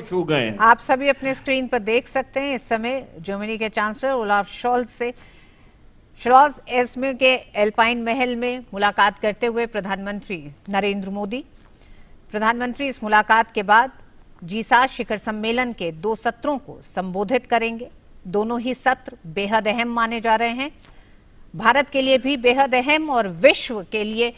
गए आप सभी अपने स्क्रीन पर देख सकते हैं इस समय जर्मनी के चांसलर ओलाफ शॉल्स से श्रॉज एसमे के एल्पाइन महल में मुलाकात करते हुए प्रधानमंत्री नरेंद्र मोदी प्रधानमंत्री इस मुलाकात के बाद जीसा शिखर सम्मेलन के दो सत्रों को संबोधित करेंगे दोनों ही सत्र बेहद अहम माने जा रहे हैं भारत के लिए भी बेहद अहम और विश्व के लिए